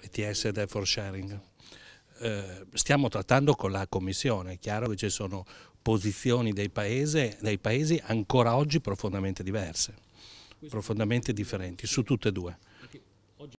ETS del for sharing. Eh, stiamo trattando con la Commissione, è chiaro che ci sono posizioni dei, paese, dei paesi ancora oggi profondamente diverse, profondamente differenti, su tutte e due.